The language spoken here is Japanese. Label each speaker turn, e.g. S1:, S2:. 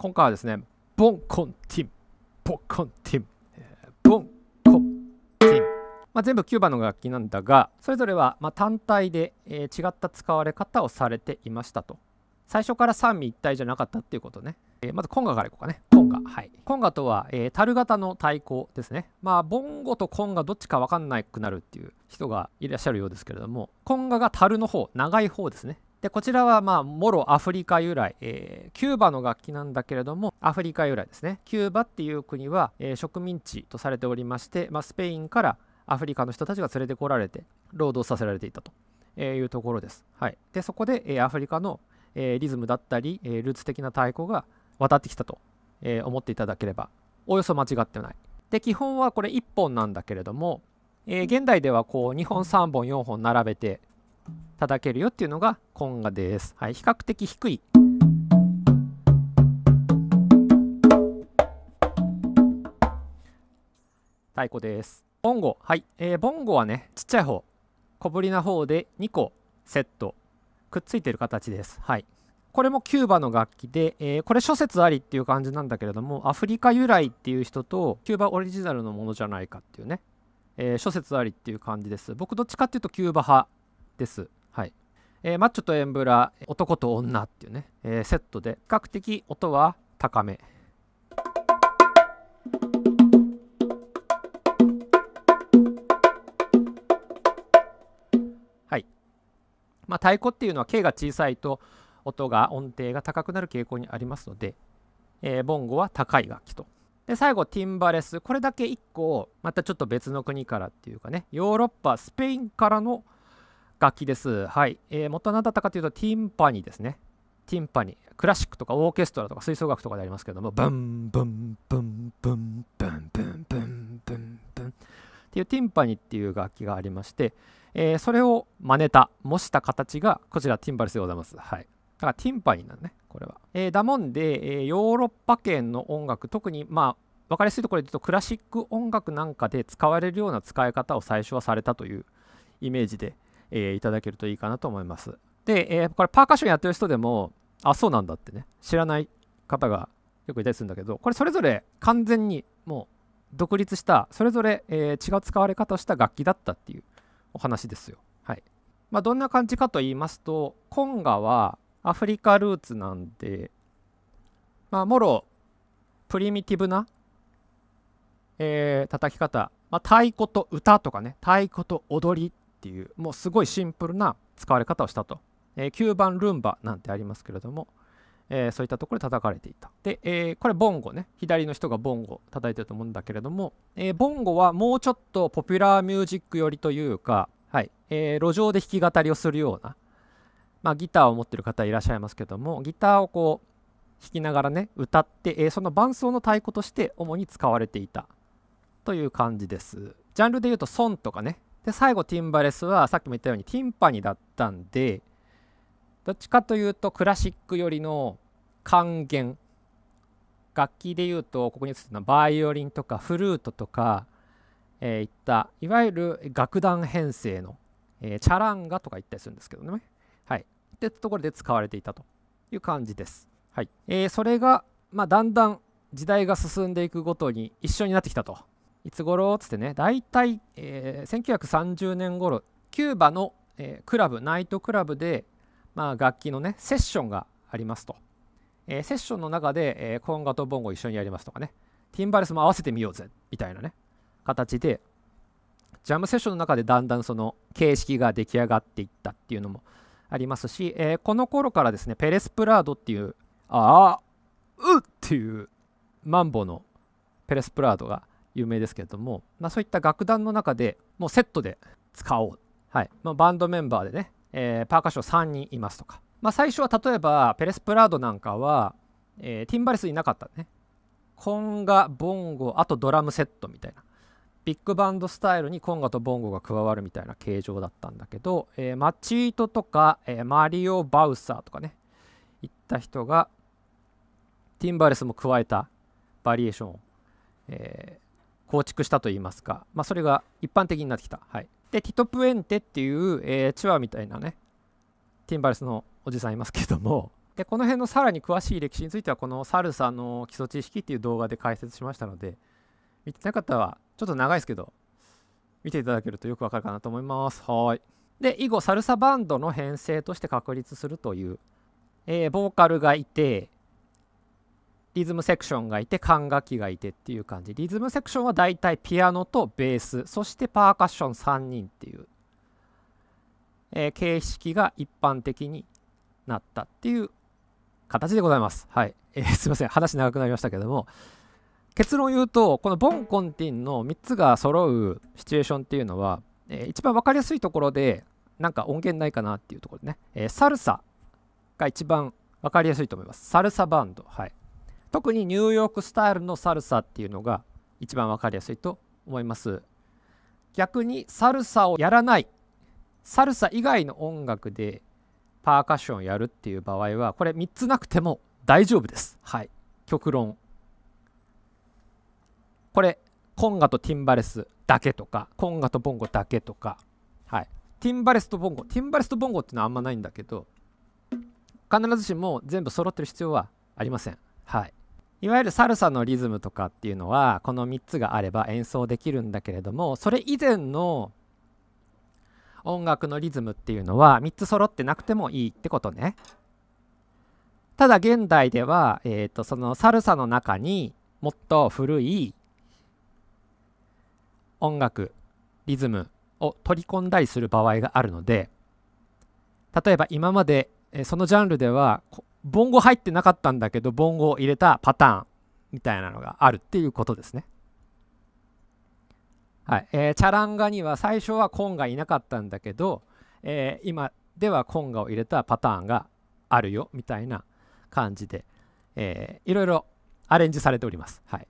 S1: 今回はですね、ボンコンティン、ボンコンティン、ボンコンティン。まあ、全部キューバの楽器なんだが、それぞれはま単体で、え違った使われ方をされていましたと。最初から三位一体じゃなかったっていうことね。えー、まずコンガからいこうかね。コンガ。はい。コンガとは、えー、樽型の太鼓ですね。まあ、ボンゴとコンガどっちか分かんなくなるっていう人がいらっしゃるようですけれども、コンガが樽の方、長い方ですね。でこちらはまあもろアフリカ由来、えー、キューバの楽器なんだけれどもアフリカ由来ですねキューバっていう国は、えー、植民地とされておりまして、まあ、スペインからアフリカの人たちが連れてこられて労働させられていたというところです、はい、でそこで、えー、アフリカの、えー、リズムだったり、えー、ルーツ的な太鼓が渡ってきたと、えー、思っていただければおよそ間違ってないで基本はこれ1本なんだけれども、えー、現代ではこう2本3本4本並べて叩けるよっていうのがコンガです。はい、比較的低い太鼓です。ボンゴ、はい、えー、ボンゴはね、ちっちゃい方、小ぶりな方で2個セット、くっついてる形です。はい、これもキューバの楽器で、えー、これ諸説ありっていう感じなんだけれども、アフリカ由来っていう人と、キューバオリジナルのものじゃないかっていうね、えー、諸説ありっていう感じです。僕どっちかっていうとキューバ派です。はい。えー、マッチョとエンブラ、男と女っていうね、えー、セットで、比較的音は高め。はい。まあ、太鼓っていうのは径が小さいと音が音程が高くなる傾向にありますので、えー、ボンゴは高い楽器と。で最後ティンバレスこれだけ1個またちょっと別の国からっていうかねヨーロッパスペインからの楽器です。はい。えー、元は何だったかというと、ティンパニーですね。ティンパニー。クラシックとかオーケストラとか吹奏楽とかでありますけども、ブンブンブンブンブンブンブンブンブンっていうティンパニーっていう楽器がありまして、えー、それを真似た、模した形がこちらティンパレスでございます。はい。だからティンパニーなのね、これは。えー、だもんで、えー、ヨーロッパ圏の音楽、特にまあ、分かりやすいところで言うとクラシック音楽なんかで使われるような使い方を最初はされたというイメージで、えー、いただけるといいかなと思います。で、えー、これパーカッションやってる人でも、あ、そうなんだってね、知らない方がよくいたりするんだけど、これそれぞれ完全にもう独立した、それぞれ、えー、違う使われ方をした楽器だったっていうお話ですよ。はい。まあ、どんな感じかと言いますと、コンガはアフリカルーツなんで、まあ、もろプリミティブな、えー、叩き方、まあ、太鼓と歌とかね太鼓と踊りっていうもうすごいシンプルな使われ方をしたと、えー、9番ルンバなんてありますけれども、えー、そういったところで叩かれていたで、えー、これボンゴね左の人がボンゴ叩いてると思うんだけれども、えボンゴはもうちょっとポピュラーミュージック寄りというか、はいえ路上で弾き語りをするような、まあ、ギターを持ってる方いらっしゃいますけどもギターをこう弾きながらね歌って、えその伴奏の太鼓として主に使われていたという感じですジャンルで言うと「ソン」とかねで最後ティンバレスはさっきも言ったようにティンパニだったんでどっちかというとクラシックよりの還元楽器でいうとここに映ってるのはバイオリンとかフルートとか、えー、いったいわゆる楽団編成の、えー、チャランガとか言ったりするんですけどねはいってところで使われていたという感じです、はいえー、それが、まあ、だんだん時代が進んでいくごとに一緒になってきたといつ頃っつってね大体、えー、1930年頃キューバの、えー、クラブナイトクラブで、まあ、楽器のねセッションがありますと、えー、セッションの中で、えー、コンガとボンゴ一緒にやりますとかねティンバレスも合わせてみようぜみたいなね形でジャムセッションの中でだんだんその形式が出来上がっていったっていうのもありますし、えー、この頃からですねペレスプラードっていうああうっていうマンボのペレスプラードが有名ですけれども、まあ、そういった楽団の中でもうセットで使おう、はいまあ、バンドメンバーでね、えー、パーカッション3人いますとか、まあ、最初は例えばペレスプラードなんかは、えー、ティンバレスいなかったねコンガボンゴあとドラムセットみたいなビッグバンドスタイルにコンガとボンゴが加わるみたいな形状だったんだけど、えー、マチートとか、えマリオ・バウサーとかねいった人がティンバレスも加えたバリエーションを、えー構築したといいますか、まあ、それが一般的になってきた。はい、で、ティト・プエンテっていう、えー、チワみたいなね、ティンバレスのおじさんいますけども、でこの辺のさらに詳しい歴史については、このサルサの基礎知識っていう動画で解説しましたので、見てなかったら、ちょっと長いですけど、見ていただけるとよくわかるかなと思います。はい。で、以後、サルサバンドの編成として確立するという、えー、ボーカルがいて、リズムセクションがいて管楽器がいてっていう感じリズムセクションはだいたいピアノとベースそしてパーカッション3人っていう、えー、形式が一般的になったっていう形でございます。はい、えー、すいません話長くなりましたけども結論言うとこのボン・コンティンの3つが揃うシチュエーションっていうのは、えー、一番分かりやすいところでなんか音源ないかなっていうところでね、えー、サルサが一番分かりやすいと思います。サルサバンド。はい特にニューヨークスタイルのサルサっていうのが一番分かりやすいと思います逆にサルサをやらないサルサ以外の音楽でパーカッションをやるっていう場合はこれ3つなくても大丈夫ですはい極論これコンガとティンバレスだけとかコンガとボンゴだけとかはいティンバレスとボンゴティンバレスとボンゴっていうのはあんまないんだけど必ずしも全部揃ってる必要はありませんはいいわゆるサルサのリズムとかっていうのはこの3つがあれば演奏できるんだけれどもそれ以前の音楽のリズムっていうのは3つ揃ってなくてもいいってことね。ただ現代では、えーと、そのサルサの中にもっと古い音楽リズムを取り込んだりする場合があるので例えば今までそのジャンルではボンゴ入ってなかったんだけどボンゴを入れたパターンみたいなのがあるっていうことですね。はいえー、チャランガには最初はコンがいなかったんだけど、えー、今ではコンガを入れたパターンがあるよみたいな感じで、えー、いろいろアレンジされております。はい